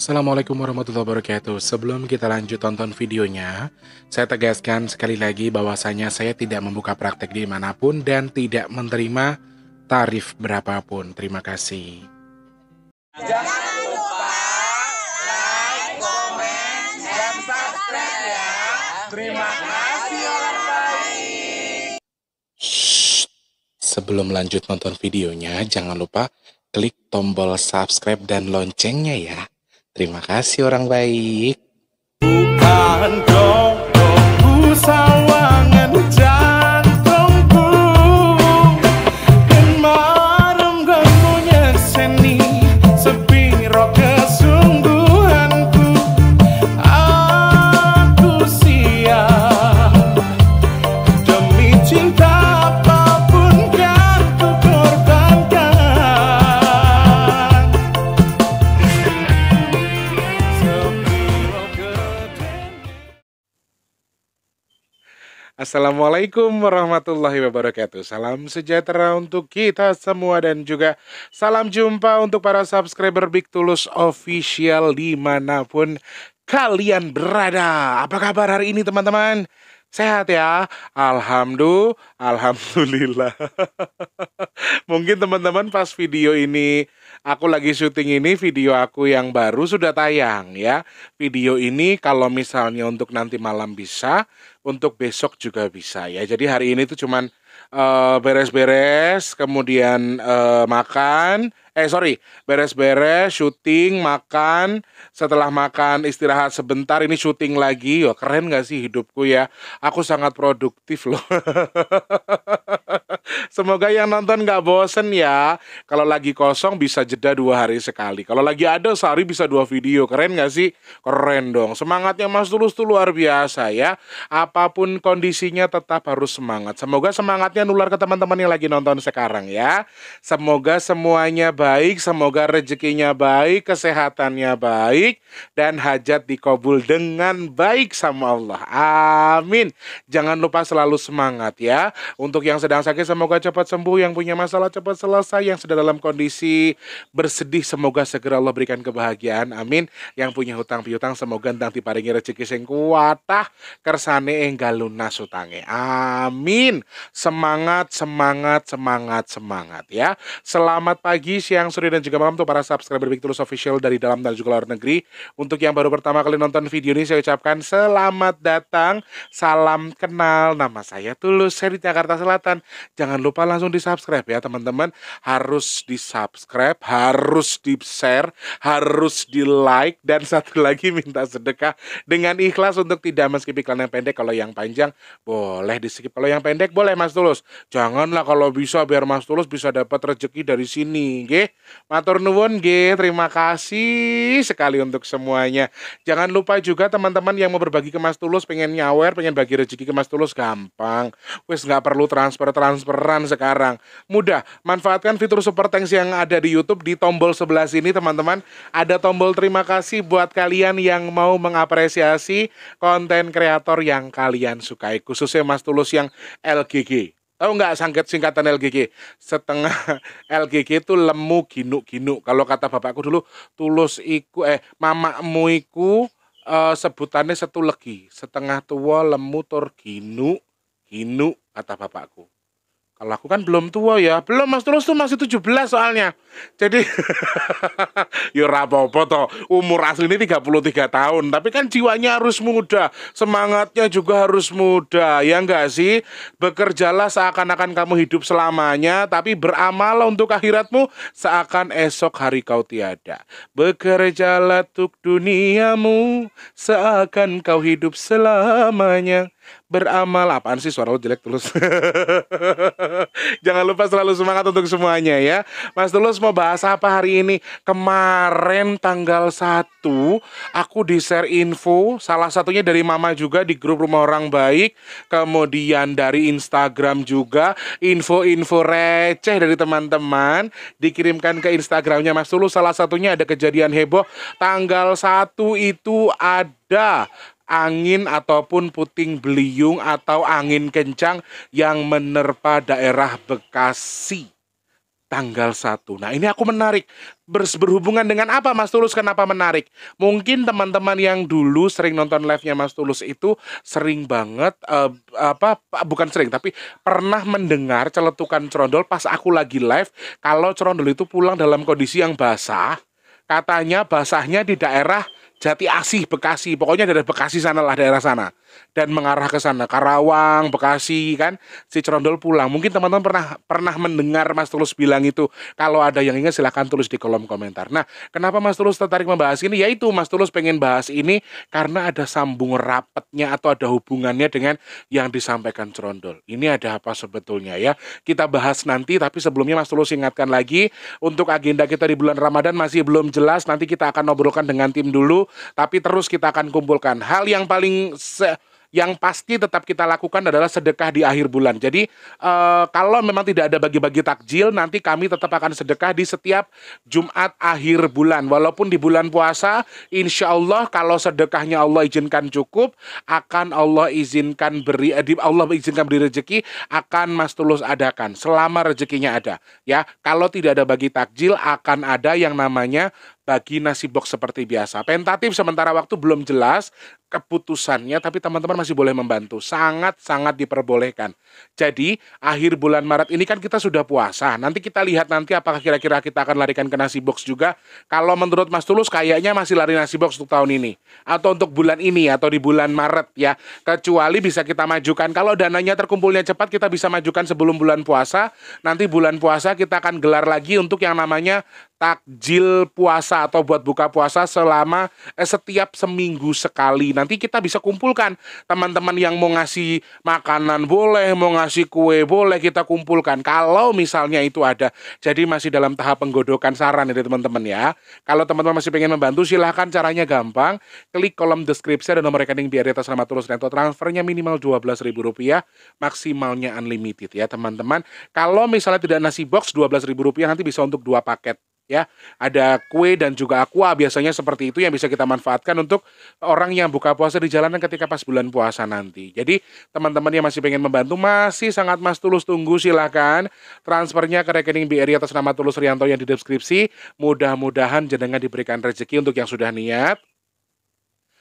Assalamualaikum warahmatullahi wabarakatuh. Sebelum kita lanjut tonton videonya, saya tegaskan sekali lagi bahwasanya saya tidak membuka praktek di manapun dan tidak menerima tarif berapapun. Terima kasih. Jangan lupa like, komen, dan subscribe ya. Terima kasih orang baik. Shh. Sebelum lanjut nonton videonya, jangan lupa klik tombol subscribe dan loncengnya ya. Terima kasih orang baik. Bukan Assalamualaikum warahmatullahi wabarakatuh. Salam sejahtera untuk kita semua dan juga salam jumpa untuk para subscriber Big Tulus Official dimanapun kalian berada. Apa kabar hari ini teman-teman? Sehat ya, alhamdulillah. alhamdulillah. Mungkin teman-teman pas video ini aku lagi syuting ini video aku yang baru sudah tayang ya. Video ini kalau misalnya untuk nanti malam bisa, untuk besok juga bisa ya. Jadi hari ini tuh cuman eh, beres-beres, uh, kemudian uh, makan, eh sorry, beres-beres, syuting, makan, setelah makan istirahat sebentar, ini syuting lagi, yo keren gak sih hidupku ya? Aku sangat produktif loh. Semoga yang nonton gak bosen ya. Kalau lagi kosong bisa jeda dua hari sekali. Kalau lagi ada sehari bisa dua video. Keren gak sih? Keren dong. Semangatnya Mas Tulus tuh luar biasa ya. Apapun kondisinya tetap harus semangat. Semoga semangatnya nular ke teman-teman yang lagi nonton sekarang ya. Semoga semuanya baik. Semoga rezekinya baik. Kesehatannya baik. Dan hajat dikabul dengan baik sama Allah. Amin. Jangan lupa selalu semangat ya. Untuk yang sedang sakit sama Semoga cepat sembuh yang punya masalah cepat selesai yang sudah dalam kondisi bersedih semoga segera Allah berikan kebahagiaan. Amin. Yang punya hutang piutang semoga entang diparingi rezeki sing kuatah kersane enggal lunas utange. Amin. Semangat, semangat, semangat, semangat ya. Selamat pagi, siang, sore dan juga malam untuk para subscriber Big Tulus Official dari dalam dan juga luar negeri. Untuk yang baru pertama kali nonton video ini saya ucapkan selamat datang, salam kenal. Nama saya Tulus, saya di Jakarta Selatan. Jangan jangan lupa langsung di subscribe ya teman-teman. Harus di subscribe, harus di share, harus di like dan satu lagi minta sedekah dengan ikhlas untuk tidak meskip iklan yang pendek. Kalau yang panjang boleh di skip. Kalau yang pendek boleh Mas Tulus. Janganlah kalau bisa biar Mas Tulus bisa dapat rezeki dari sini, nggih. Matur nuwun Terima kasih sekali untuk semuanya. Jangan lupa juga teman-teman yang mau berbagi ke Mas Tulus pengen nyawer, pengen bagi rezeki ke Mas Tulus gampang. Wes nggak perlu transfer-transfer Peran sekarang. Mudah, manfaatkan fitur super thanks yang ada di YouTube di tombol sebelah sini teman-teman. Ada tombol terima kasih buat kalian yang mau mengapresiasi konten kreator yang kalian sukai. Khususnya Mas Tulus yang LGG. Tahu nggak sangket singkatan LGG? Setengah LGG itu lemu ginuk ginuk. Kalau kata bapakku dulu, tulus iku eh mamakmu iku Uh, sebutannya satu legi, setengah tua lemu tur ginu ginu kata bapakku. Kalau aku kan belum tua ya. Belum Mas Tulus tuh masih 17 soalnya. Jadi yo ya rapopo toh. Umur asli puluh 33 tahun, tapi kan jiwanya harus muda, semangatnya juga harus muda. Ya enggak sih? Bekerjalah seakan-akan kamu hidup selamanya, tapi beramal untuk akhiratmu seakan esok hari kau tiada. Bekerjalah untuk duniamu seakan kau hidup selamanya beramal apaan sih suara lo jelek terus jangan lupa selalu semangat untuk semuanya ya Mas Tulus mau bahas apa hari ini kemarin tanggal 1 aku di share info salah satunya dari mama juga di grup rumah orang baik kemudian dari Instagram juga info-info receh dari teman-teman dikirimkan ke Instagramnya Mas Tulus salah satunya ada kejadian heboh tanggal 1 itu ada angin ataupun puting beliung atau angin kencang yang menerpa daerah Bekasi tanggal 1. Nah, ini aku menarik. berhubungan dengan apa Mas Tulus? Kenapa menarik? Mungkin teman-teman yang dulu sering nonton live-nya Mas Tulus itu sering banget uh, apa bukan sering tapi pernah mendengar celetukan cerondol pas aku lagi live kalau cerondol itu pulang dalam kondisi yang basah. Katanya basahnya di daerah Jati Asih, Bekasi, pokoknya dari Bekasi sana lah daerah sana dan mengarah ke sana Karawang Bekasi kan si Cerondol pulang mungkin teman-teman pernah pernah mendengar Mas Tulus bilang itu kalau ada yang ingat silahkan tulis di kolom komentar nah kenapa Mas Tulus tertarik membahas ini yaitu Mas Tulus pengen bahas ini karena ada sambung rapatnya atau ada hubungannya dengan yang disampaikan Cerondol ini ada apa sebetulnya ya kita bahas nanti tapi sebelumnya Mas Tulus ingatkan lagi untuk agenda kita di bulan Ramadan masih belum jelas nanti kita akan obrolkan dengan tim dulu tapi terus kita akan kumpulkan hal yang paling yang pasti tetap kita lakukan adalah sedekah di akhir bulan. Jadi uh, kalau memang tidak ada bagi-bagi takjil, nanti kami tetap akan sedekah di setiap Jumat akhir bulan. Walaupun di bulan puasa, insya Allah kalau sedekahnya Allah izinkan cukup, akan Allah izinkan beri, eh, Allah izinkan beri rezeki, akan Mas Tulus adakan selama rezekinya ada. Ya, kalau tidak ada bagi takjil, akan ada yang namanya bagi nasi box seperti biasa. Pentatif sementara waktu belum jelas keputusannya, tapi teman-teman masih boleh membantu. Sangat-sangat diperbolehkan. Jadi, akhir bulan Maret ini kan kita sudah puasa. Nanti kita lihat nanti apakah kira-kira kita akan larikan ke nasi box juga. Kalau menurut Mas Tulus, kayaknya masih lari nasi box untuk tahun ini. Atau untuk bulan ini, atau di bulan Maret ya. Kecuali bisa kita majukan. Kalau dananya terkumpulnya cepat, kita bisa majukan sebelum bulan puasa. Nanti bulan puasa kita akan gelar lagi untuk yang namanya takjil puasa atau buat buka puasa selama eh, setiap seminggu sekali. Nanti kita bisa kumpulkan teman-teman yang mau ngasih makanan boleh, mau ngasih kue boleh kita kumpulkan. Kalau misalnya itu ada. Jadi masih dalam tahap penggodokan saran dari teman-teman ya. Kalau teman-teman masih pengen membantu silahkan caranya gampang. Klik kolom deskripsi ada nomor rekening biar atas nama tulus dan transfernya minimal dua belas ribu rupiah, maksimalnya unlimited ya teman-teman. Kalau misalnya tidak nasi box dua belas ribu rupiah, nanti bisa untuk dua paket ya ada kue dan juga aqua biasanya seperti itu yang bisa kita manfaatkan untuk orang yang buka puasa di jalanan ketika pas bulan puasa nanti jadi teman-teman yang masih pengen membantu masih sangat mas tulus tunggu silahkan transfernya ke rekening BRI atas nama Tulus Rianto yang di deskripsi mudah-mudahan jenengan diberikan rezeki untuk yang sudah niat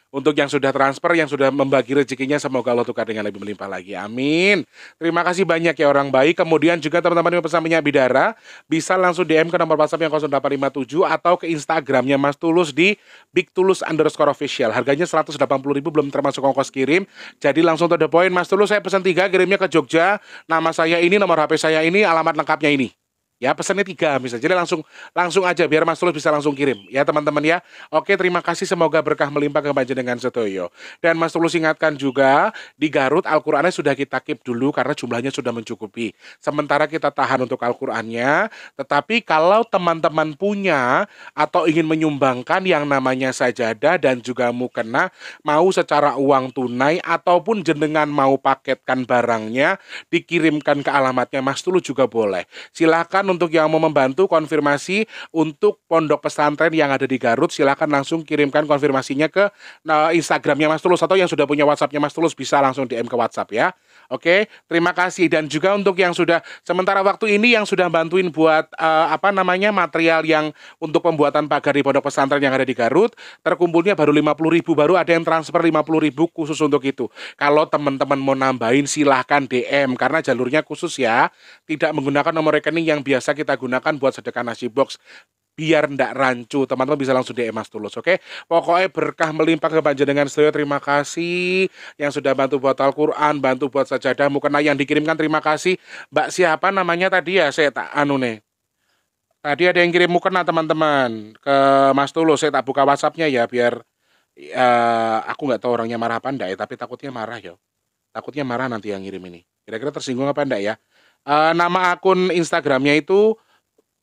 untuk yang sudah transfer, yang sudah membagi rezekinya, semoga Allah tukar dengan lebih melimpah lagi. Amin. Terima kasih banyak ya orang baik. Kemudian juga teman-teman yang pesan minyak bidara, bisa langsung DM ke nomor WhatsApp yang 0857 atau ke Instagramnya Mas Tulus di Big Tulus underscore official. Harganya 180 ribu belum termasuk ongkos kirim. Jadi langsung to the point, Mas Tulus saya pesan tiga, kirimnya ke Jogja. Nama saya ini, nomor HP saya ini, alamat lengkapnya ini. Ya pesannya tiga misalnya. Jadi langsung langsung aja biar Mas Tulus bisa langsung kirim ya teman-teman ya. Oke terima kasih semoga berkah melimpah ke dengan Setoyo. Dan Mas Tulus ingatkan juga di Garut Al-Qur'annya sudah kita keep dulu karena jumlahnya sudah mencukupi. Sementara kita tahan untuk Al-Qur'annya, tetapi kalau teman-teman punya atau ingin menyumbangkan yang namanya sajadah dan juga mukena mau secara uang tunai ataupun jenengan mau paketkan barangnya dikirimkan ke alamatnya Mas Tulus juga boleh. Silakan untuk yang mau membantu konfirmasi untuk pondok pesantren yang ada di Garut silahkan langsung kirimkan konfirmasinya ke eh, Instagramnya Mas Tulus atau yang sudah punya WhatsAppnya Mas Tulus bisa langsung DM ke WhatsApp ya. Oke, terima kasih dan juga untuk yang sudah sementara waktu ini yang sudah bantuin buat uh, apa namanya material yang untuk pembuatan pagar di pondok pesantren yang ada di Garut terkumpulnya baru 50 ribu baru ada yang transfer 50 ribu khusus untuk itu. Kalau teman-teman mau nambahin silahkan DM karena jalurnya khusus ya, tidak menggunakan nomor rekening yang biasa biasa kita gunakan buat sedekah nasi box biar ndak rancu. Teman-teman bisa langsung DM Mas Tulus, oke? Okay? Pokoknya berkah melimpah ke dengan saya Terima kasih yang sudah bantu buat Al-Qur'an, bantu buat sajadah mukena yang dikirimkan. Terima kasih Mbak siapa namanya tadi ya? Saya tak anu nih. Tadi ada yang kirim mukena teman-teman ke Mas Tulus. Saya tak buka WhatsAppnya ya biar uh, aku nggak tahu orangnya marah apa enggak ya, tapi takutnya marah ya. Takutnya marah nanti yang ngirim ini. Kira-kira tersinggung apa ndak ya? Eh, nama akun Instagramnya itu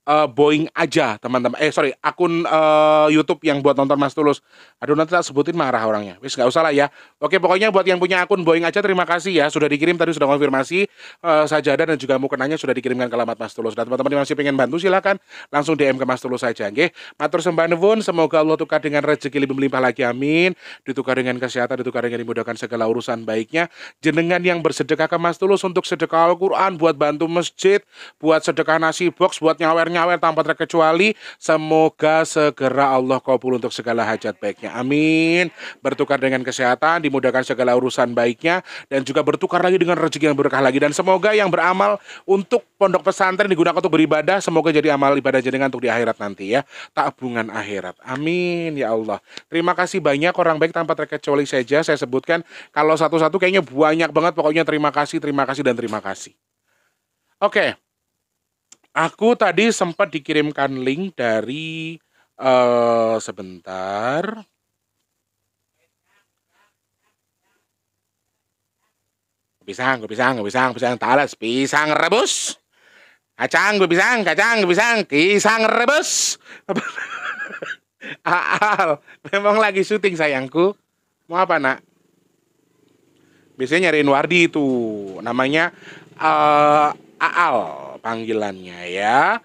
uh, Boeing aja teman-teman eh sorry akun uh, YouTube yang buat nonton Mas Tulus aduh nanti tak sebutin marah orangnya wis nggak usah lah ya oke pokoknya buat yang punya akun Boeing aja terima kasih ya sudah dikirim tadi sudah konfirmasi uh, eh, sajadah dan juga mukenanya sudah dikirimkan ke alamat Mas Tulus dan teman-teman yang masih pengen bantu silakan langsung DM ke Mas Tulus saja Oke. matur sembah nuwun semoga Allah tukar dengan rezeki lebih melimpah lagi amin ditukar dengan kesehatan ditukar dengan dimudahkan segala urusan baiknya jenengan yang bersedekah ke Mas Tulus untuk sedekah Al-Qur'an buat bantu masjid buat sedekah nasi box buat nyawernya awet tanpa terkecuali. Semoga segera Allah kabul untuk segala hajat baiknya. Amin. Bertukar dengan kesehatan, dimudahkan segala urusan baiknya dan juga bertukar lagi dengan rezeki yang berkah lagi dan semoga yang beramal untuk pondok pesantren digunakan untuk beribadah, semoga jadi amal ibadah jenengan untuk di akhirat nanti ya. Tabungan akhirat. Amin ya Allah. Terima kasih banyak orang baik tanpa terkecuali saja saya sebutkan kalau satu-satu kayaknya banyak banget pokoknya terima kasih, terima kasih dan terima kasih. Oke. Okay. Aku tadi sempat dikirimkan link dari uh, sebentar. Pisang, gue pisang, gue pisang, pisang talas, pisang rebus. Kacang, gue pisang, kacang, gue pisang, pisang rebus. Aal, memang lagi syuting sayangku. Mau apa nak? Biasanya nyariin Wardi itu, namanya uh, Aal panggilannya ya.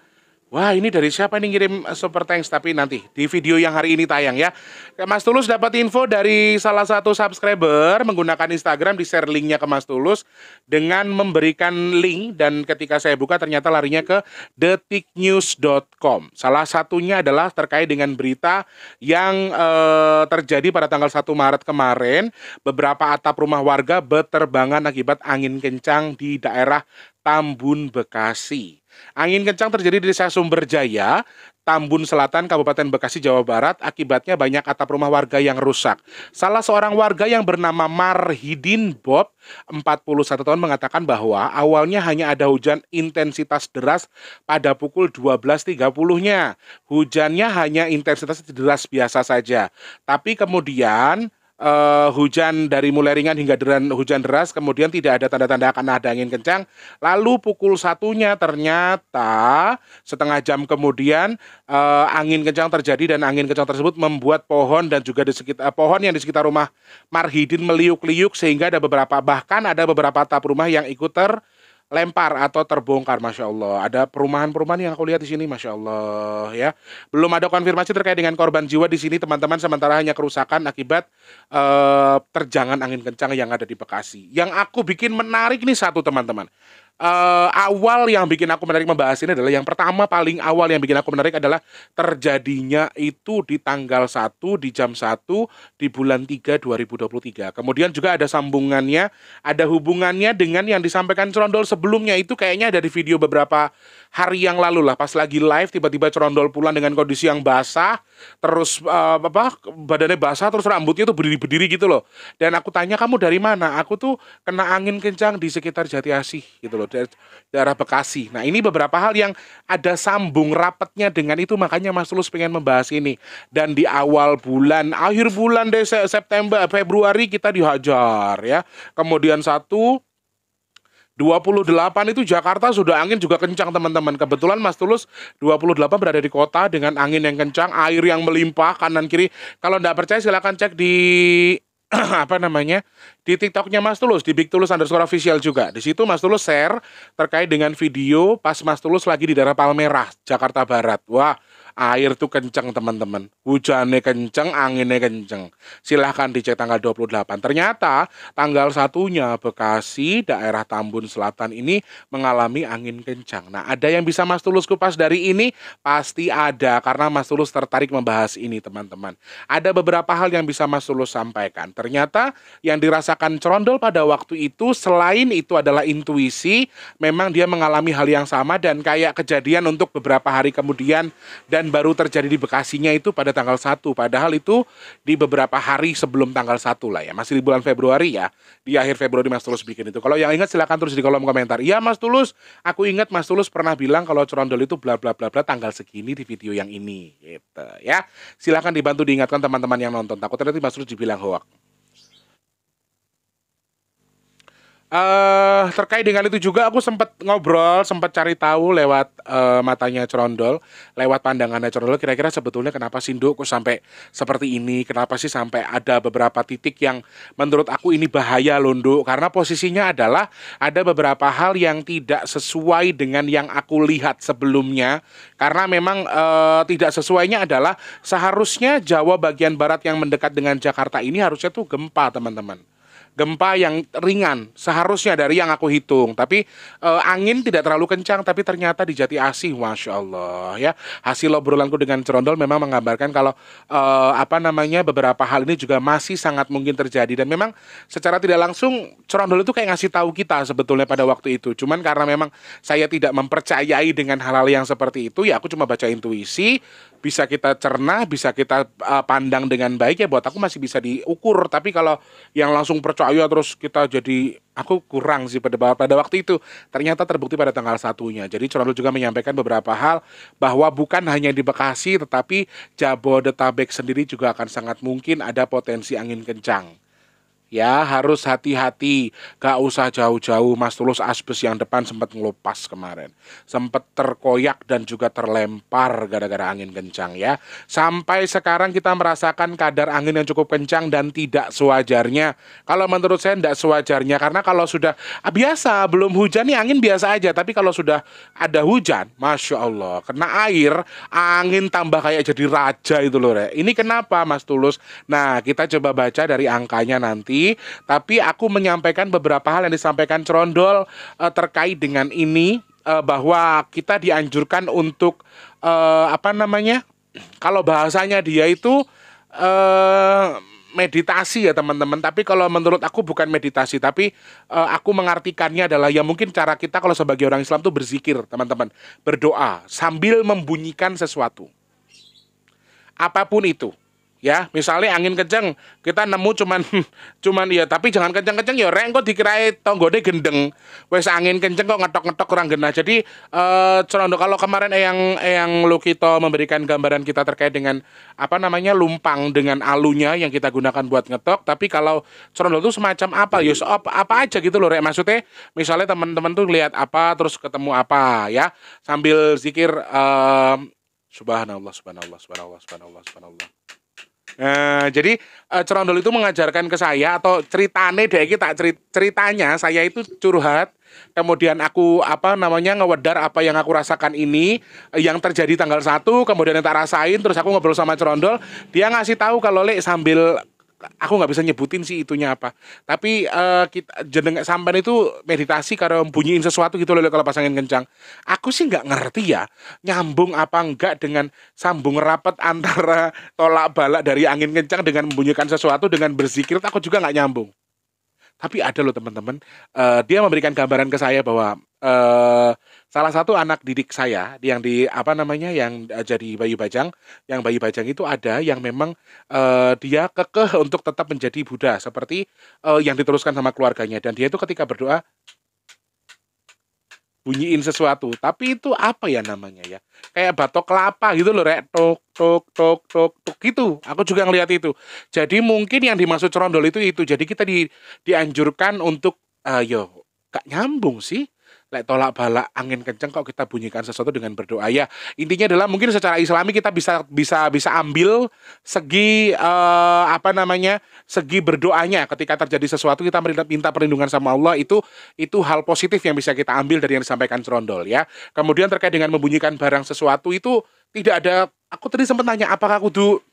Wah ini dari siapa nih ngirim eh, super thanks tapi nanti di video yang hari ini tayang ya. Mas Tulus dapat info dari salah satu subscriber menggunakan Instagram di share linknya ke Mas Tulus dengan memberikan link dan ketika saya buka ternyata larinya ke detiknews.com. Salah satunya adalah terkait dengan berita yang eh, terjadi pada tanggal 1 Maret kemarin beberapa atap rumah warga berterbangan akibat angin kencang di daerah Tambun Bekasi. Angin kencang terjadi di desa Sumberjaya, Tambun Selatan, Kabupaten Bekasi, Jawa Barat. Akibatnya banyak atap rumah warga yang rusak. Salah seorang warga yang bernama Marhidin Bob, 41 tahun, mengatakan bahwa awalnya hanya ada hujan intensitas deras pada pukul 12.30-nya. Hujannya hanya intensitas deras biasa saja. Tapi kemudian uh, hujan dari mulai ringan hingga deran, hujan deras, kemudian tidak ada tanda-tanda akan ada angin kencang. Lalu pukul satunya ternyata setengah jam kemudian uh, angin kencang terjadi dan angin kencang tersebut membuat pohon dan juga di sekitar uh, pohon yang di sekitar rumah Marhidin meliuk-liuk sehingga ada beberapa bahkan ada beberapa atap rumah yang ikut ter lempar atau terbongkar Masya Allah ada perumahan-perumahan yang aku lihat di sini Masya Allah ya belum ada konfirmasi terkait dengan korban jiwa di sini teman-teman sementara hanya kerusakan akibat uh, terjangan angin kencang yang ada di Bekasi yang aku bikin menarik nih satu teman-teman uh, awal yang bikin aku menarik membahas ini adalah yang pertama paling awal yang bikin aku menarik adalah terjadinya itu di tanggal 1 di jam 1 di bulan 3 2023. Kemudian juga ada sambungannya, ada hubungannya dengan yang disampaikan Cerondol sebelumnya itu kayaknya ada di video beberapa hari yang lalu lah pas lagi live tiba-tiba Cerondol pulang dengan kondisi yang basah, terus uh, apa badannya basah terus rambutnya itu berdiri-berdiri gitu loh. Dan aku tanya kamu dari mana? Aku tuh kena angin kencang di sekitar Jati Asih gitu loh loh dari daerah Bekasi. Nah ini beberapa hal yang ada sambung rapatnya dengan itu makanya Mas Tulus pengen membahas ini. Dan di awal bulan, akhir bulan deh September, eh, Februari kita dihajar ya. Kemudian satu 28 itu Jakarta sudah angin juga kencang teman-teman. Kebetulan Mas Tulus 28 berada di kota dengan angin yang kencang, air yang melimpah kanan kiri. Kalau tidak percaya silahkan cek di apa namanya di TikToknya Mas Tulus di Big Tulus underscore official juga. Di situ Mas Tulus share terkait dengan video pas Mas Tulus lagi di daerah Palmerah, Jakarta Barat. Wah, air tuh kenceng teman-teman. Hujannya kenceng, anginnya kenceng. Silahkan dicek tanggal 28. Ternyata tanggal satunya Bekasi, daerah Tambun Selatan ini mengalami angin kencang. Nah ada yang bisa Mas Tulus kupas dari ini? Pasti ada karena Mas Tulus tertarik membahas ini teman-teman. Ada beberapa hal yang bisa Mas Tulus sampaikan. Ternyata yang dirasakan Cerondol pada waktu itu selain itu adalah intuisi, memang dia mengalami hal yang sama dan kayak kejadian untuk beberapa hari kemudian dan dan baru terjadi di Bekasinya itu pada tanggal 1 padahal itu di beberapa hari sebelum tanggal 1 lah ya masih di bulan Februari ya di akhir Februari Mas Tulus bikin itu kalau yang ingat silahkan terus di kolom komentar iya Mas Tulus aku ingat Mas Tulus pernah bilang kalau Corondol itu bla bla bla bla tanggal segini di video yang ini gitu ya silahkan dibantu diingatkan teman-teman yang nonton takut nanti Mas Tulus dibilang hoak uh, terkait dengan itu juga aku sempat ngobrol, sempat cari tahu lewat uh, matanya Cerondol, lewat pandangannya Cerondol kira-kira sebetulnya kenapa sih kok sampai seperti ini? Kenapa sih sampai ada beberapa titik yang menurut aku ini bahaya loh karena posisinya adalah ada beberapa hal yang tidak sesuai dengan yang aku lihat sebelumnya karena memang uh, tidak sesuainya adalah seharusnya Jawa bagian barat yang mendekat dengan Jakarta ini harusnya tuh gempa teman-teman gempa yang ringan seharusnya dari yang aku hitung tapi e, angin tidak terlalu kencang tapi ternyata di Jati Asih masya Allah ya hasil obrolanku dengan Cerondol memang menggambarkan kalau e, apa namanya beberapa hal ini juga masih sangat mungkin terjadi dan memang secara tidak langsung Cerondol itu kayak ngasih tahu kita sebetulnya pada waktu itu cuman karena memang saya tidak mempercayai dengan hal-hal yang seperti itu ya aku cuma baca intuisi bisa kita cerna bisa kita e, pandang dengan baik ya buat aku masih bisa diukur tapi kalau yang langsung percaya percaya terus kita jadi aku kurang sih pada pada waktu itu ternyata terbukti pada tanggal satunya jadi Coronel juga menyampaikan beberapa hal bahwa bukan hanya di Bekasi tetapi Jabodetabek sendiri juga akan sangat mungkin ada potensi angin kencang ya harus hati-hati gak usah jauh-jauh Mas Tulus asbes yang depan sempat ngelupas kemarin sempat terkoyak dan juga terlempar gara-gara angin kencang ya sampai sekarang kita merasakan kadar angin yang cukup kencang dan tidak sewajarnya kalau menurut saya tidak sewajarnya karena kalau sudah ah, biasa belum hujan nih angin biasa aja tapi kalau sudah ada hujan Masya Allah kena air angin tambah kayak jadi raja itu loh Re. ini kenapa Mas Tulus nah kita coba baca dari angkanya nanti tapi aku menyampaikan beberapa hal yang disampaikan Cerondol uh, terkait dengan ini uh, bahwa kita dianjurkan untuk uh, apa namanya? Kalau bahasanya dia itu uh, meditasi ya teman-teman tapi kalau menurut aku bukan meditasi tapi uh, aku mengartikannya adalah ya mungkin cara kita kalau sebagai orang Islam tuh berzikir teman-teman berdoa sambil membunyikan sesuatu apapun itu ya misalnya angin kenceng kita nemu cuman cuman ya tapi jangan kenceng-kenceng ya reng kok dikirai tonggode gendeng wes angin kenceng kok ngetok-ngetok kurang genah jadi eh uh, kalau kemarin yang yang Lukito memberikan gambaran kita terkait dengan apa namanya lumpang dengan alunya yang kita gunakan buat ngetok tapi kalau Cerondo itu semacam apa ya apa, apa aja gitu loh rek maksudnya misalnya teman-teman tuh lihat apa terus ketemu apa ya sambil zikir uh, subhanallah subhanallah subhanallah subhanallah subhanallah Uh, jadi uh, eh, Cerondol itu mengajarkan ke saya atau ceritane deh kita ceritanya saya itu curhat kemudian aku apa namanya ngewedar apa yang aku rasakan ini yang terjadi tanggal satu kemudian yang tak rasain terus aku ngobrol sama Cerondol dia ngasih tahu kalau lek sambil aku nggak bisa nyebutin sih itunya apa tapi uh, kita jeneng sampan itu meditasi karena bunyiin sesuatu gitu loh kalau pasangin kencang aku sih nggak ngerti ya nyambung apa enggak dengan sambung rapat antara tolak balak dari angin kencang dengan membunyikan sesuatu dengan berzikir aku juga nggak nyambung tapi ada loh teman-teman, uh, dia memberikan gambaran ke saya bahwa uh, salah satu anak didik saya yang di apa namanya yang eh, jadi bayi Bajang, yang bayi Bajang itu ada yang memang uh, dia kekeh untuk tetap menjadi Buddha seperti uh, yang diteruskan sama keluarganya dan dia itu ketika berdoa bunyiin sesuatu tapi itu apa ya namanya ya kayak batok kelapa gitu loh rek tok tok tok tok tok gitu aku juga ngelihat itu jadi mungkin yang dimaksud cerondol itu itu jadi kita di dianjurkan untuk ayo eh, uh, gak nyambung sih lek tolak balak angin kenceng kok kita bunyikan sesuatu dengan berdoa ya intinya adalah mungkin secara islami kita bisa bisa bisa ambil segi uh, apa namanya segi berdoanya ketika terjadi sesuatu kita minta perlindungan sama Allah itu itu hal positif yang bisa kita ambil dari yang disampaikan Serondol ya kemudian terkait dengan membunyikan barang sesuatu itu tidak ada aku tadi sempat nanya apakah kudu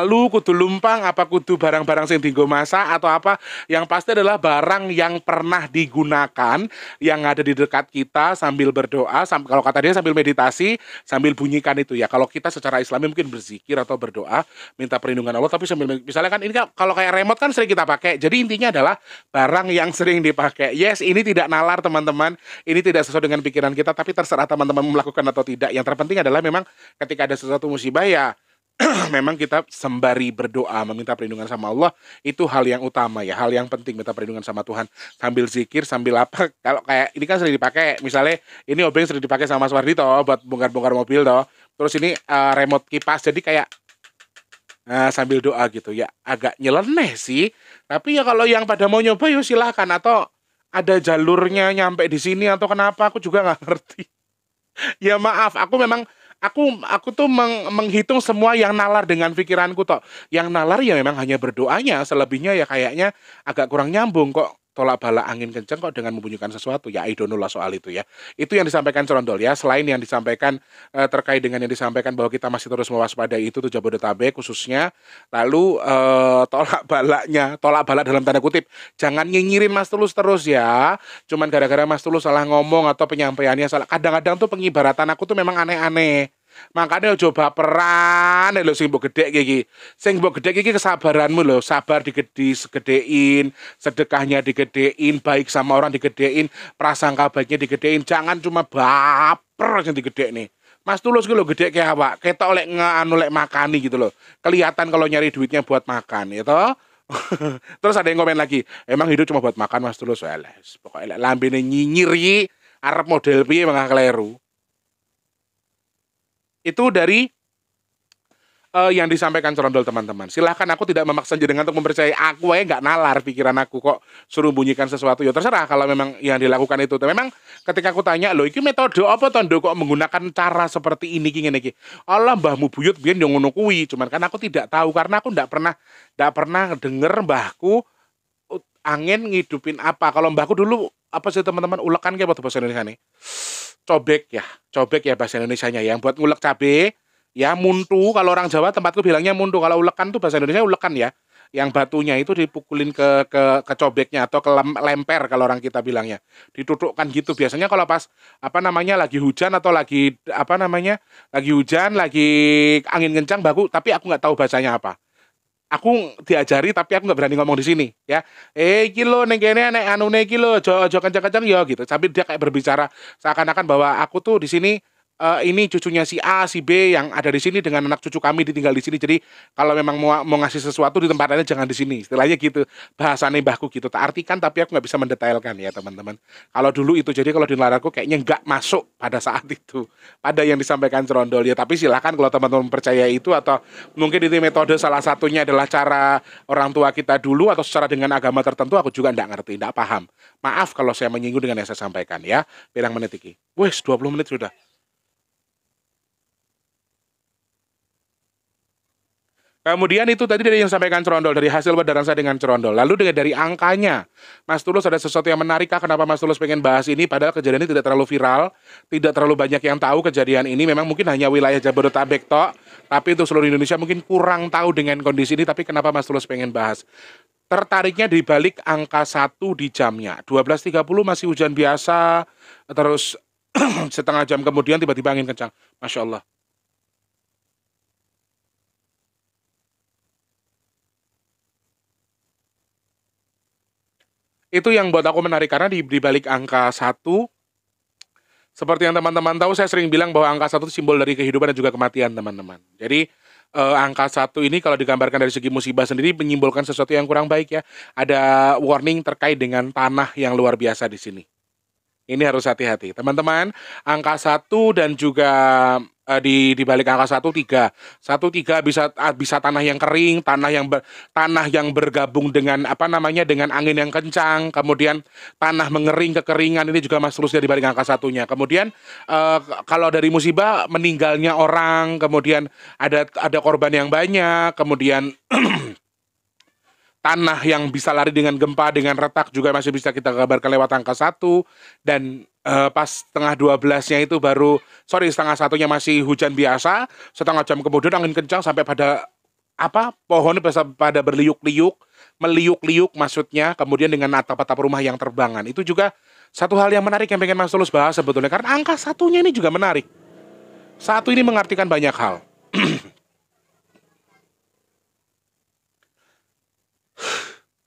alu kudu lumpang apa kudu barang-barang sing dienggo masak atau apa yang pasti adalah barang yang pernah digunakan yang ada di dekat kita sambil berdoa sam kalau kata dia sambil meditasi sambil bunyikan itu ya kalau kita secara islami mungkin berzikir atau berdoa minta perlindungan Allah tapi sambil misalnya kan ini kan, kalau kayak remote kan sering kita pakai jadi intinya adalah barang yang sering dipakai yes ini tidak nalar teman-teman ini tidak sesuai dengan pikiran kita tapi terserah teman-teman melakukan atau tidak yang terpenting adalah memang ketika ada sesuatu musibah ya memang kita sembari berdoa meminta perlindungan sama Allah itu hal yang utama ya hal yang penting minta perlindungan sama Tuhan sambil zikir sambil apa kalau kayak ini kan sering dipakai misalnya ini obeng sering dipakai sama Swardi toh buat bongkar-bongkar mobil toh terus ini uh, remote kipas jadi kayak uh, sambil doa gitu ya agak nyeleneh sih tapi ya kalau yang pada mau nyoba yuk ya silahkan atau ada jalurnya nyampe di sini atau kenapa aku juga nggak ngerti ya maaf aku memang aku aku tuh meng, menghitung semua yang nalar dengan pikiranku toh. Yang nalar ya memang hanya berdoanya, selebihnya ya kayaknya agak kurang nyambung kok tolak bala angin kencang kok dengan membunyikan sesuatu ya I don't know lah soal itu ya itu yang disampaikan doli ya selain yang disampaikan eh, terkait dengan yang disampaikan bahwa kita masih terus mewaspadai itu tuh Jabodetabek khususnya lalu eh, tolak balaknya tolak balak dalam tanda kutip jangan nyinyirin Mas Tulus terus ya cuman gara-gara Mas Tulus salah ngomong atau penyampaiannya salah kadang-kadang tuh pengibaratan aku tuh memang aneh-aneh Makanya ojo baperan lo sing mbok gedhek iki. Sing mbok gedhek iki kesabaranmu lo, sabar digede, segedein, sedekahnya digedein, baik sama orang digedein, prasangka baiknya digedein. Jangan cuma baper sing digedhek nih. Mas Tulus gue lo gede kayak apa? Kita oleh ngeanu lek anu nih gitu loh. Kelihatan kalau nyari duitnya buat makan, gitu. Terus ada yang komen lagi, emang hidup cuma buat makan Mas Tulus. soalnya, pokoknya lambinnya lambene nyinyir Arab model piye emang keliru. Itu dari uh, yang disampaikan Cerondol teman-teman. Silahkan aku tidak memaksa jadi untuk mempercayai aku ya nggak nalar pikiran aku kok suruh bunyikan sesuatu ya terserah kalau memang yang dilakukan itu. Memang ketika aku tanya loh, ini metode apa tondo kok menggunakan cara seperti ini kini iki. Allah mbahmu buyut biar yang ngono kuwi. Cuman kan aku tidak tahu karena aku tidak pernah tidak pernah denger mbahku eh, angin ngidupin apa. Kalau mbahku dulu apa sih teman-teman ulekan kayak apa bahasa Indonesia nih cobek ya, cobek ya bahasa Indonesia-nya. Ya. yang buat ngulek cabe, ya muntu kalau orang Jawa tempatku bilangnya muntu, kalau ulekan tuh bahasa Indonesia ulekan ya. Yang batunya itu dipukulin ke ke, ke cobeknya atau ke lem, lemper kalau orang kita bilangnya. ditutupkan gitu biasanya kalau pas apa namanya lagi hujan atau lagi apa namanya? lagi hujan, lagi angin kencang baku, tapi aku nggak tahu bahasanya apa aku diajari tapi aku nggak berani ngomong di sini ya eh kilo neng kene neng anu neng kilo jo jo kencang kencang yo ya, gitu tapi dia kayak berbicara seakan-akan bahwa aku tuh di sini uh, ini cucunya si A, si B yang ada di sini dengan anak cucu kami ditinggal di sini. Jadi kalau memang mau mau ngasih sesuatu di tempat lainnya jangan di sini. Istilahnya gitu. bahasannya bahku gitu. Tak artikan tapi aku nggak bisa mendetailkan ya, teman-teman. Kalau dulu itu jadi kalau di laraku kayaknya nggak masuk pada saat itu. Pada yang disampaikan Cerondol ya, tapi silahkan kalau teman-teman percaya itu atau mungkin itu metode salah satunya adalah cara orang tua kita dulu atau secara dengan agama tertentu aku juga nggak ngerti, nggak paham. Maaf kalau saya menyinggung dengan yang saya sampaikan ya. Pirang menitiki. Woi, Wes 20 menit sudah. Kemudian itu tadi dari yang sampaikan Cerondol dari hasil berdarah saya dengan Cerondol. Lalu dengan dari angkanya, Mas Tulus ada sesuatu yang menarik kah? Kenapa Mas Tulus pengen bahas ini? Padahal kejadian ini tidak terlalu viral, tidak terlalu banyak yang tahu kejadian ini. Memang mungkin hanya wilayah Jabodetabek tok, tapi untuk seluruh Indonesia mungkin kurang tahu dengan kondisi ini. Tapi kenapa Mas Tulus pengen bahas? Tertariknya di balik angka satu di jamnya. 12.30 masih hujan biasa, terus setengah jam kemudian tiba-tiba angin kencang. Masya Allah. itu yang buat aku menarik karena di, di balik angka satu seperti yang teman-teman tahu saya sering bilang bahwa angka satu itu simbol dari kehidupan dan juga kematian teman-teman jadi eh, angka satu ini kalau digambarkan dari segi musibah sendiri menyimbolkan sesuatu yang kurang baik ya ada warning terkait dengan tanah yang luar biasa di sini ini harus hati-hati teman-teman angka satu dan juga Eh, di di balik angka satu tiga satu tiga bisa ah, bisa tanah yang kering tanah yang ber, tanah yang bergabung dengan apa namanya dengan angin yang kencang kemudian tanah mengering kekeringan ini juga mas terusnya di balik angka satunya kemudian uh, kalau dari musibah meninggalnya orang kemudian ada ada korban yang banyak kemudian tanah yang bisa lari dengan gempa dengan retak juga masih bisa kita kabarkan lewat angka satu dan uh, pas setengah dua belasnya itu baru sorry setengah satunya masih hujan biasa setengah jam kemudian angin kencang sampai pada apa pohon bisa pada berliuk-liuk meliuk-liuk maksudnya kemudian dengan atap-atap rumah yang terbangan itu juga satu hal yang menarik yang pengen Mas Tulus bahas sebetulnya karena angka satunya ini juga menarik satu ini mengartikan banyak hal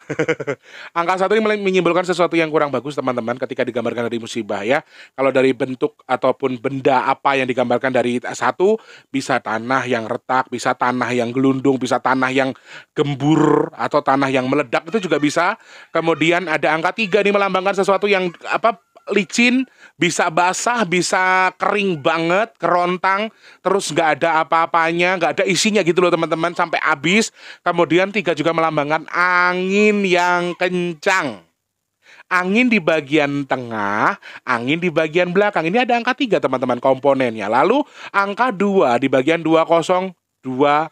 Angka satu ini menyimpulkan sesuatu yang kurang bagus teman-teman ketika digambarkan dari musibah ya. Kalau dari bentuk ataupun benda apa yang digambarkan dari satu bisa tanah yang retak, bisa tanah yang gelundung, bisa tanah yang gembur atau tanah yang meledak itu juga bisa. Kemudian ada angka tiga ini melambangkan sesuatu yang apa licin, bisa basah, bisa kering banget, kerontang, terus nggak ada apa-apanya, nggak ada isinya gitu loh teman-teman sampai habis. Kemudian tiga juga melambangkan angin yang kencang. Angin di bagian tengah, angin di bagian belakang. Ini ada angka tiga teman-teman komponennya. Lalu angka dua di bagian dua kosong dua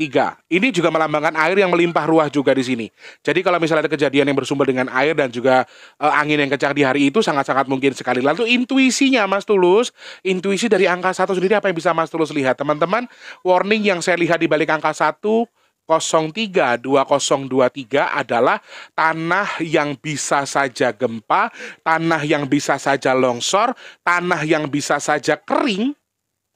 Tiga, ini juga melambangkan air yang melimpah ruah juga di sini. Jadi kalau misalnya ada kejadian yang bersumber dengan air dan juga e, angin yang kencang di hari itu sangat-sangat mungkin sekali. Lalu intuisinya Mas Tulus, intuisi dari angka satu sendiri apa yang bisa Mas Tulus lihat? Teman-teman, warning yang saya lihat di balik angka satu 03 2023 adalah tanah yang bisa saja gempa, tanah yang bisa saja longsor, tanah yang bisa saja kering,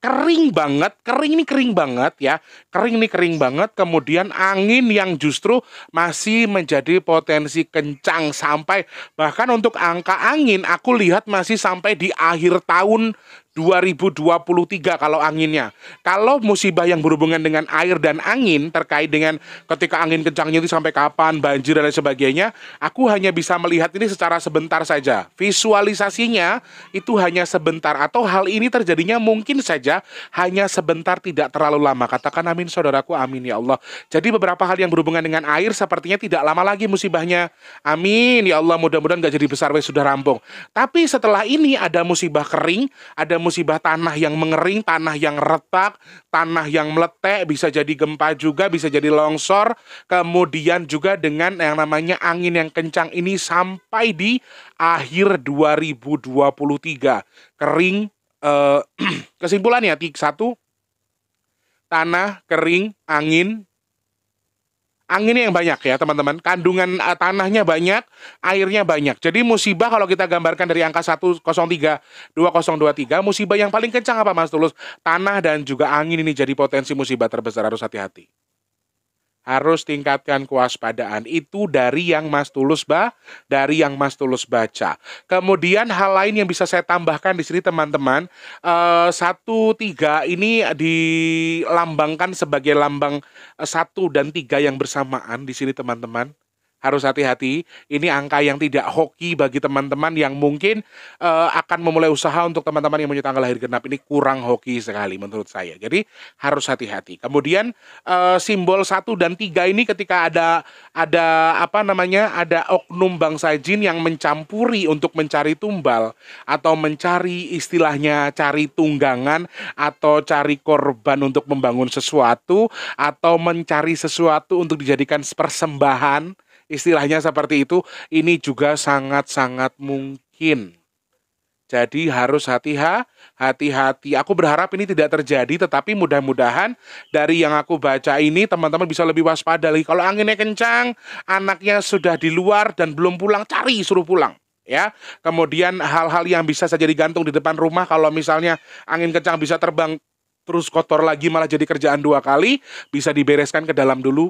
kering banget, kering ini kering banget ya, kering ini kering banget, kemudian angin yang justru masih menjadi potensi kencang sampai bahkan untuk angka angin aku lihat masih sampai di akhir tahun 2023 kalau anginnya. Kalau musibah yang berhubungan dengan air dan angin terkait dengan ketika angin kencangnya itu sampai kapan, banjir dan lain sebagainya, aku hanya bisa melihat ini secara sebentar saja. Visualisasinya itu hanya sebentar atau hal ini terjadinya mungkin saja hanya sebentar tidak terlalu lama. Katakan amin saudaraku, amin ya Allah. Jadi beberapa hal yang berhubungan dengan air sepertinya tidak lama lagi musibahnya. Amin ya Allah, mudah-mudahan gak jadi besar sudah rampung. Tapi setelah ini ada musibah kering, ada musibah tanah yang mengering, tanah yang retak, tanah yang meletek, bisa jadi gempa juga, bisa jadi longsor. Kemudian juga dengan yang namanya angin yang kencang ini sampai di akhir 2023. Kering eh, kesimpulannya satu tanah, kering, angin, anginnya yang banyak ya teman-teman. Kandungan uh, tanahnya banyak, airnya banyak. Jadi musibah kalau kita gambarkan dari angka 103 2023, musibah yang paling kencang apa Mas Tulus? Tanah dan juga angin ini jadi potensi musibah terbesar harus hati-hati harus tingkatkan kewaspadaan itu dari yang Mas Tulus bah, dari yang Mas Tulus baca. Kemudian hal lain yang bisa saya tambahkan di sini teman-teman, eh, satu -teman, tiga ini dilambangkan sebagai lambang eh, satu dan tiga yang bersamaan di sini teman-teman harus hati-hati. Ini angka yang tidak hoki bagi teman-teman yang mungkin uh, akan memulai usaha untuk teman-teman yang punya tanggal lahir genap ini kurang hoki sekali menurut saya. Jadi harus hati-hati. Kemudian uh, simbol satu dan tiga ini ketika ada ada apa namanya ada oknum bangsa jin yang mencampuri untuk mencari tumbal atau mencari istilahnya cari tunggangan atau cari korban untuk membangun sesuatu atau mencari sesuatu untuk dijadikan persembahan istilahnya seperti itu, ini juga sangat-sangat mungkin. Jadi harus hati-hati. Aku berharap ini tidak terjadi, tetapi mudah-mudahan dari yang aku baca ini teman-teman bisa lebih waspada lagi. Kalau anginnya kencang, anaknya sudah di luar dan belum pulang, cari suruh pulang ya. Kemudian hal-hal yang bisa saja digantung di depan rumah kalau misalnya angin kencang bisa terbang terus kotor lagi malah jadi kerjaan dua kali bisa dibereskan ke dalam dulu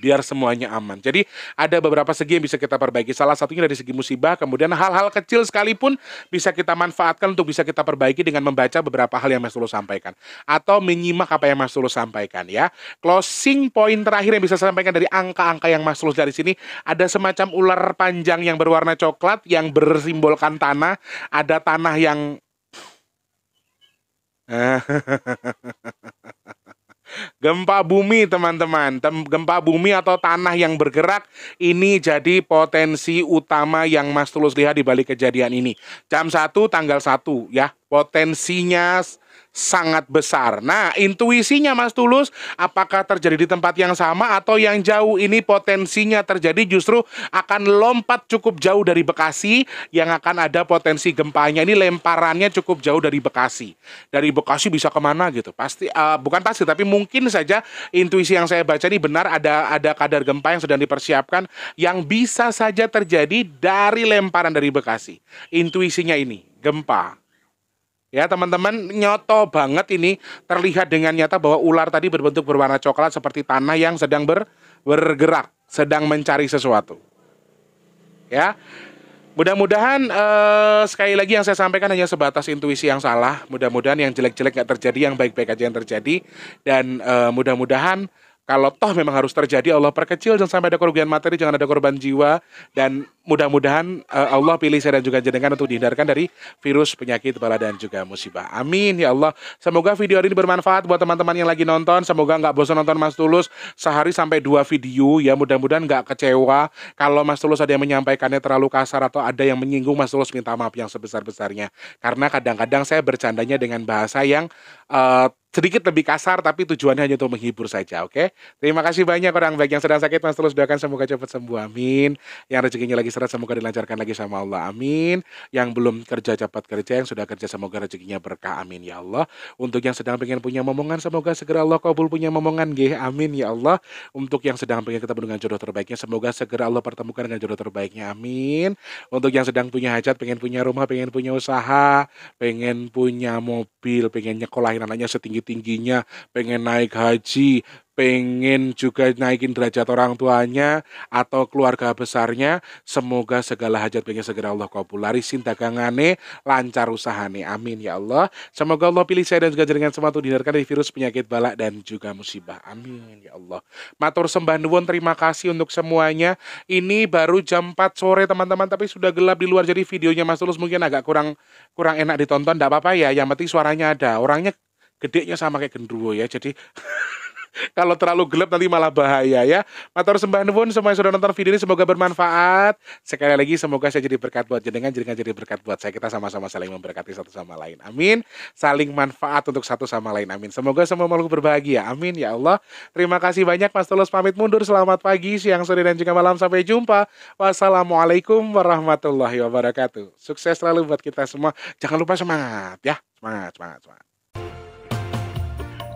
biar semuanya aman. Jadi ada beberapa segi yang bisa kita perbaiki. Salah satunya dari segi musibah, kemudian hal-hal kecil sekalipun bisa kita manfaatkan untuk bisa kita perbaiki dengan membaca beberapa hal yang Mas Tulus sampaikan atau menyimak apa yang Mas Tulus sampaikan ya. Closing point terakhir yang bisa saya sampaikan dari angka-angka yang Mas Tulus dari sini ada semacam ular panjang yang berwarna coklat yang bersimbolkan tanah, ada tanah yang eh, Gempa bumi teman-teman, gempa bumi atau tanah yang bergerak ini jadi potensi utama yang Mas Tulus lihat di balik kejadian ini. Jam 1 tanggal 1 ya, potensinya sangat besar. Nah, intuisinya Mas Tulus, apakah terjadi di tempat yang sama atau yang jauh ini potensinya terjadi justru akan lompat cukup jauh dari Bekasi yang akan ada potensi gempanya ini lemparannya cukup jauh dari Bekasi. Dari Bekasi bisa kemana gitu? Pasti uh, bukan pasti tapi mungkin saja intuisi yang saya baca ini benar ada ada kadar gempa yang sedang dipersiapkan yang bisa saja terjadi dari lemparan dari Bekasi. Intuisinya ini gempa Ya, teman-teman, nyoto banget ini terlihat dengan nyata bahwa ular tadi berbentuk berwarna coklat seperti tanah yang sedang ber, bergerak, sedang mencari sesuatu. Ya. Mudah-mudahan eh, sekali lagi yang saya sampaikan hanya sebatas intuisi yang salah. Mudah-mudahan yang jelek-jelek nggak terjadi, yang baik-baik aja yang terjadi. Dan eh, mudah-mudahan kalau toh memang harus terjadi Allah perkecil jangan sampai ada kerugian materi jangan ada korban jiwa dan mudah-mudahan uh, Allah pilih saya dan juga jenengan untuk dihindarkan dari virus penyakit bala dan juga musibah. Amin ya Allah. Semoga video hari ini bermanfaat buat teman-teman yang lagi nonton. Semoga nggak bosan nonton Mas Tulus sehari sampai dua video ya. Mudah-mudahan nggak kecewa kalau Mas Tulus ada yang menyampaikannya terlalu kasar atau ada yang menyinggung Mas Tulus minta maaf yang sebesar-besarnya. Karena kadang-kadang saya bercandanya dengan bahasa yang uh, sedikit lebih kasar tapi tujuannya hanya untuk menghibur saja oke okay? terima kasih banyak orang baik yang sedang sakit mas Tulus doakan semoga cepat sembuh amin yang rezekinya lagi serat semoga dilancarkan lagi sama Allah. Amin. Yang belum kerja cepat kerja, yang sudah kerja semoga rezekinya berkah. Amin ya Allah. Untuk yang sedang pengen punya momongan semoga segera Allah kabul punya momongan nggih. Amin ya Allah. Untuk yang sedang pengen ketemu dengan jodoh terbaiknya semoga segera Allah pertemukan dengan jodoh terbaiknya. Amin. Untuk yang sedang punya hajat, pengen punya rumah, pengen punya usaha, pengen punya mobil, pengen nyekolahin anaknya setinggi-tingginya, pengen naik haji, pengen juga naikin derajat orang tuanya atau keluarga besarnya, semoga segala hajat pengen segera Allah kabul. Larisin dagangane, lancar usahane. Amin ya Allah. Semoga Allah pilih saya dan juga jaringan semua untuk dihindarkan dari virus penyakit balak dan juga musibah. Amin ya Allah. Matur sembah nuwun terima kasih untuk semuanya. Ini baru jam 4 sore teman-teman tapi sudah gelap di luar jadi videonya Mas Tulus mungkin agak kurang kurang enak ditonton. Tidak apa-apa ya. Yang penting suaranya ada. Orangnya gedenya sama kayak gendruwo ya. Jadi Kalau terlalu gelap nanti malah bahaya ya. Matur sembah nuwun semua yang sudah nonton video ini semoga bermanfaat. Sekali lagi semoga saya jadi berkat buat jenengan, jenengan jadi berkat buat saya. Kita sama-sama saling memberkati satu sama lain. Amin. Saling manfaat untuk satu sama lain. Amin. Semoga semua makhluk berbahagia. Amin ya Allah. Terima kasih banyak Mas Tulus pamit mundur. Selamat pagi, siang, sore dan juga malam. Sampai jumpa. Wassalamualaikum warahmatullahi wabarakatuh. Sukses selalu buat kita semua. Jangan lupa semangat ya. Semangat, semangat, semangat.